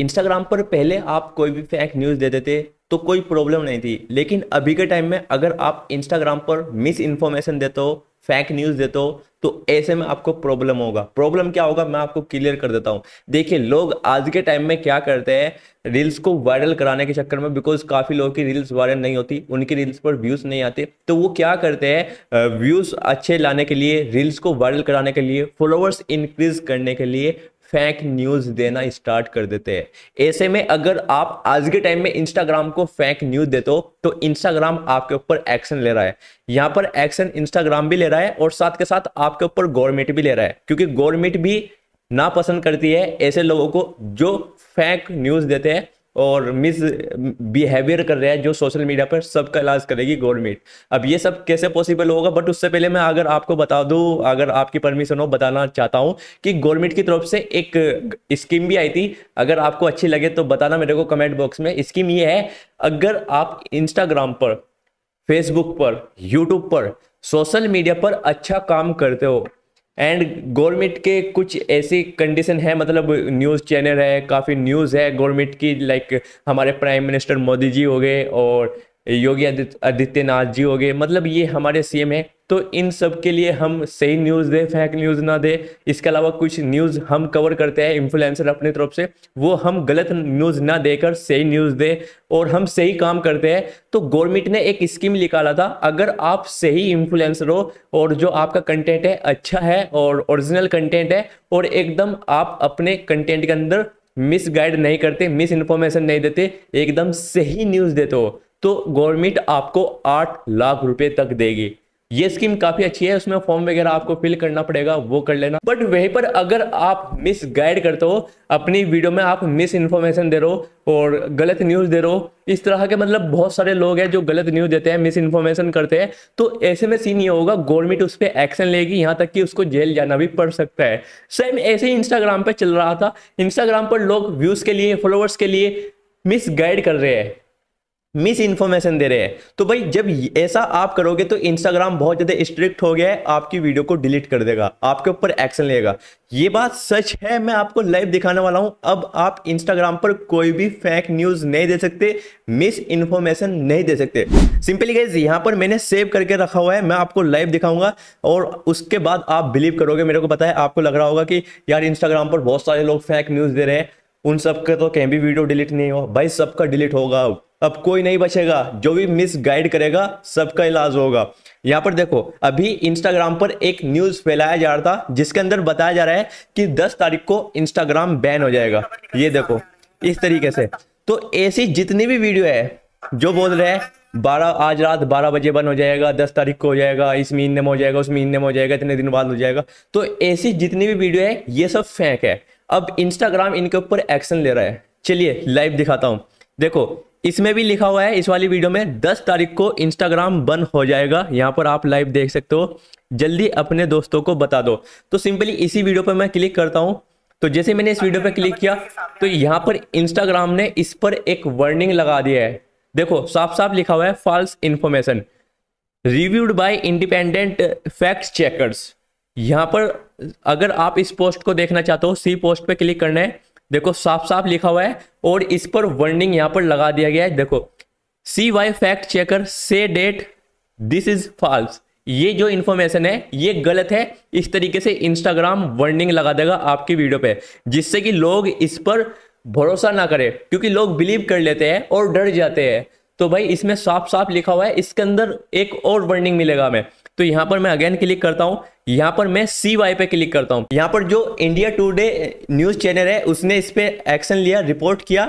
Instagram पर पहले आप कोई भी फेक न्यूज़ दे देते तो कोई प्रॉब्लम नहीं थी लेकिन अभी के टाइम में अगर आप इंस्टाग्राम पर मिस इन्फॉर्मेशन देते हो फेक न्यूज़ देते हो तो ऐसे में आपको प्रॉब्लम होगा प्रॉब्लम क्या होगा मैं आपको क्लियर कर देता हूँ देखिए लोग आज के टाइम में क्या करते हैं रील्स को वायरल कराने के चक्कर में बिकॉज काफ़ी लोगों की रील्स वायरल नहीं होती उनकी रील्स पर व्यूज़ नहीं आते तो वो क्या करते हैं व्यूज़ अच्छे लाने के लिए रील्स को वायरल कराने के लिए फॉलोअर्स इंक्रीज करने के लिए फेक न्यूज देना स्टार्ट कर देते हैं ऐसे में अगर आप आज के टाइम में इंस्टाग्राम को फेक न्यूज देते हो तो इंस्टाग्राम आपके ऊपर एक्शन ले रहा है यहाँ पर एक्शन इंस्टाग्राम भी ले रहा है और साथ के साथ आपके ऊपर गवर्नमेंट भी ले रहा है क्योंकि गवर्नमेंट भी नापसंद करती है ऐसे लोगों को जो फेक न्यूज देते हैं और मिस बिहेवियर कर रहा है जो सोशल मीडिया पर सबका इलाज करेगी गवर्नमेंट अब ये सब कैसे पॉसिबल होगा बट उससे पहले मैं अगर आपको बता दूं अगर आपकी परमिशन हो बताना चाहता हूं कि गवर्नमेंट की तरफ से एक स्कीम भी आई थी अगर आपको अच्छी लगे तो बताना मेरे को कमेंट बॉक्स में स्कीम ये है अगर आप इंस्टाग्राम पर फेसबुक पर यूट्यूब पर सोशल मीडिया पर अच्छा काम करते हो एंड गवर्नमेंट के कुछ ऐसी कंडीशन है मतलब न्यूज़ चैनल है काफ़ी न्यूज़ है गवर्नमेंट की लाइक हमारे प्राइम मिनिस्टर मोदी जी हो गए और योगी आदित्यनाथ जी हो गए मतलब ये हमारे सीएम है तो इन सब के लिए हम सही न्यूज़ दें फेक न्यूज़ ना दें इसके अलावा कुछ न्यूज़ हम कवर करते हैं इन्फ्लुएंसर अपने तरफ से वो हम गलत न्यूज़ ना देकर सही न्यूज़ दें और हम सही काम करते हैं तो गवर्नमेंट ने एक स्कीम निकाला था अगर आप सही इन्फ्लुएंसर हो और जो आपका कंटेंट है अच्छा है और ओरिजिनल कंटेंट है और एकदम आप अपने कंटेंट के अंदर मिस गाइड नहीं करते मिस इन्फॉर्मेशन नहीं देते एकदम सही न्यूज़ देते हो तो गवर्नमेंट आपको आठ लाख रुपए तक देगी ये स्कीम काफी अच्छी है उसमें फॉर्म वगैरह आपको फिल करना पड़ेगा वो कर लेना बट वहीं पर अगर आप मिस गाइड करते हो अपनी वीडियो में आप मिस इन्फॉर्मेशन दे रहे हो और गलत न्यूज दे रहे हो इस तरह के मतलब बहुत सारे लोग हैं जो गलत न्यूज देते हैं मिस इन्फॉर्मेशन करते हैं तो ऐसे में सीन ये होगा गवर्नमेंट उस पर एक्शन लेगी यहाँ तक कि उसको जेल जाना भी पड़ सकता है सेम ऐसे ही इंस्टाग्राम पर चल रहा था इंस्टाग्राम पर लोग व्यूज के लिए फॉलोअर्स के लिए मिस गाइड कर रहे हैं मिस इन्फॉर्मेशन दे रहे हैं तो भाई जब ऐसा आप करोगे तो इंस्टाग्राम बहुत ज़्यादा स्ट्रिक्ट हो गया है आपकी वीडियो को डिलीट कर देगा आपके ऊपर एक्शन लेगा ये बात सच है मैं आपको लाइव दिखाने वाला हूं अब आप इंस्टाग्राम पर कोई भी फेक न्यूज़ नहीं दे सकते मिस इन्फॉर्मेशन नहीं दे सकते सिंपली गाइज यहां पर मैंने सेव करके रखा हुआ है मैं आपको लाइव दिखाऊंगा और उसके बाद आप बिलीव करोगे मेरे को पता है आपको लग रहा होगा कि यार इंस्टाग्राम पर बहुत सारे लोग फेक न्यूज़ दे रहे हैं उन सब का तो कहीं भी वीडियो डिलीट नहीं हो भाई सबका डिलीट होगा अब अब कोई नहीं बचेगा जो भी मिस गाइड करेगा सबका इलाज होगा यहाँ पर देखो अभी इंस्टाग्राम पर एक न्यूज फैलाया जा रहा था जिसके अंदर बताया जा रहा है कि 10 तारीख को इंस्टाग्राम बैन हो जाएगा ये देखो इस तरीके से तो ऐसी जितनी भी वीडियो है जो बोल रहे हैं बारह आज रात बारह बजे बंद हो जाएगा दस तारीख को हो जाएगा इस महीने में हो जाएगा उस महीने में हो जाएगा इतने दिन बाद हो जाएगा तो ऐसी जितनी भी वीडियो है ये सब फेंक है अब इंस्टाग्राम इनके ऊपर एक्शन ले रहा है चलिए लाइव दिखाता हूँ देखो इसमें भी लिखा हुआ है इस वाली वीडियो में 10 तारीख को इंस्टाग्राम बंद हो जाएगा यहाँ पर आप लाइव देख सकते हो जल्दी अपने दोस्तों को बता दो तो सिंपली इसी वीडियो पर मैं क्लिक करता हूँ तो जैसे मैंने इस वीडियो पर क्लिक किया तो यहाँ पर इंस्टाग्राम ने इस पर एक वार्निंग लगा दिया है देखो साफ साफ लिखा हुआ है false information reviewed by independent fact checkers यहाँ पर अगर आप इस पोस्ट को देखना चाहते हो सी पोस्ट पे क्लिक करना है देखो साफ साफ लिखा हुआ है और इस पर वर्निंग यहाँ पर लगा दिया गया है देखो सी वाई फैक्ट चेकर से डेट दिस इज फॉल्स ये जो इन्फॉर्मेशन है ये गलत है इस तरीके से इंस्टाग्राम वर्निंग लगा देगा आपकी वीडियो पे जिससे कि लोग इस पर भरोसा ना करें क्योंकि लोग बिलीव कर लेते हैं और डर जाते हैं तो भाई इसमें साफ साफ लिखा हुआ है इसके अंदर एक और वर्निंग मिलेगा हमें तो यहां पर मैं अगेन क्लिक करता हूं यहां पर मैं सी वाई पे क्लिक करता हूं यहां पर जो इंडिया टूडे न्यूज़ चैनल है उसने इस पर एक्शन लिया रिपोर्ट किया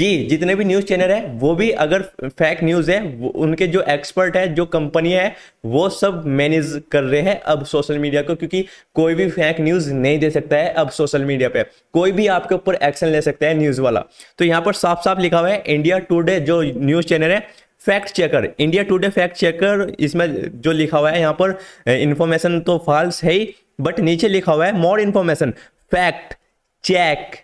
जी जितने भी न्यूज़ चैनल है वो भी अगर फेक न्यूज़ है उनके जो एक्सपर्ट है जो कंपनी है वो सब मैनेज कर रहे हैं अब सोशल मीडिया को क्योंकि कोई भी फेक न्यूज़ नहीं दे सकता है अब सोशल मीडिया पे कोई भी आपके ऊपर एक्शन ले सकता है न्यूज़ वाला तो यहाँ पर साफ साफ लिखा हुआ है इंडिया टूडे जो न्यूज़ चैनल है fact checker India Today fact checker इसमें जो लिखा हुआ है यहाँ पर इंफॉर्मेशन तो फॉल्स है ही बट नीचे लिखा हुआ है more information fact check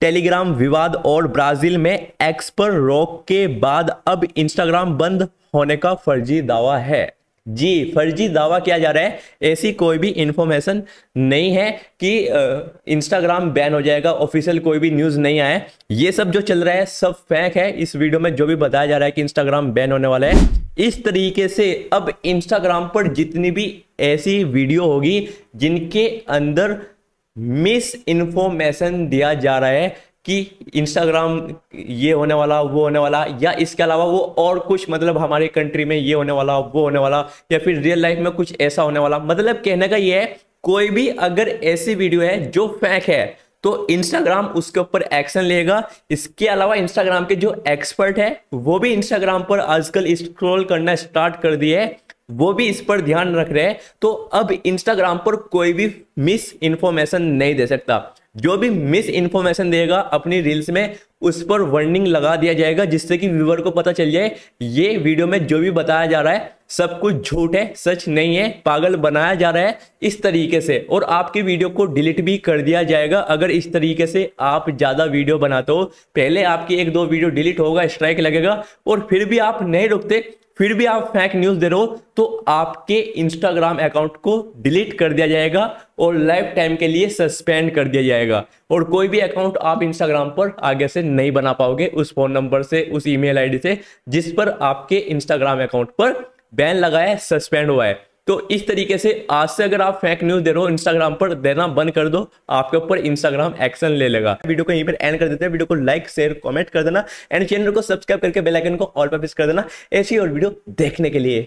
Telegram विवाद और ब्राजील में एक्सपर रोक के बाद अब इंस्टाग्राम बंद होने का फर्जी दावा है जी फर्जी दावा किया जा रहा है ऐसी कोई भी इंफॉर्मेशन नहीं है कि इंस्टाग्राम बैन हो जाएगा ऑफिशियल कोई भी न्यूज़ नहीं आया ये सब जो चल रहा है सब फैक है इस वीडियो में जो भी बताया जा रहा है कि इंस्टाग्राम बैन होने वाला है इस तरीके से अब इंस्टाग्राम पर जितनी भी ऐसी वीडियो होगी जिनके अंदर मिस इन्फॉर्मेशन दिया जा रहा है कि इंस्टाग्राम ये होने वाला वो होने वाला या इसके अलावा वो और कुछ मतलब हमारे कंट्री में ये होने वाला वो होने वाला या फिर रियल लाइफ में कुछ ऐसा होने वाला मतलब कहने का ये है कोई भी अगर ऐसी वीडियो है जो फैक है तो इंस्टाग्राम उसके ऊपर एक्शन लेगा इसके अलावा इंस्टाग्राम के जो एक्सपर्ट है वो भी इंस्टाग्राम पर आजकल स्क्रॉल करना स्टार्ट कर दिए है वो भी इस पर ध्यान रख रहे हैं तो अब इंस्टाग्राम पर कोई भी मिस इन्फॉर्मेशन नहीं दे सकता जो भी मिस इन्फॉर्मेशन देगा अपनी रील्स में उस पर वर्निंग लगा दिया जाएगा जिससे कि व्यूवर को पता चल जाए ये वीडियो में जो भी बताया जा रहा है सब कुछ झूठ है सच नहीं है पागल बनाया जा रहा है इस तरीके से और आपके वीडियो को डिलीट भी कर दिया जाएगा अगर इस तरीके से आप ज़्यादा वीडियो बनाते हो पहले आपकी एक दो वीडियो डिलीट होगा स्ट्राइक लगेगा और फिर भी आप नहीं रुकते फिर भी आप फेक न्यूज दे रहे हो तो आपके इंस्टाग्राम अकाउंट को डिलीट कर दिया जाएगा और लाइफ टाइम के लिए सस्पेंड कर दिया जाएगा और कोई भी अकाउंट आप इंस्टाग्राम पर आगे से नहीं बना पाओगे उस फोन नंबर से उस ईमेल आईडी से जिस पर आपके इंस्टाग्राम अकाउंट पर बैन लगा है सस्पेंड हुआ है तो इस तरीके से आज से अगर आप फेक न्यूज दे रहे हो इंस्टाग्राम पर देना बंद कर दो आपके ऊपर इंस्टाग्राम एक्शन ले लेगा वीडियो को यहीं पर एंड कर देते हैं वीडियो को लाइक शेयर कमेंट कर देना एंड चैनल को सब्सक्राइब करके बेल आइकन को ऑल पर प्रेस कर देना ऐसी और वीडियो देखने के लिए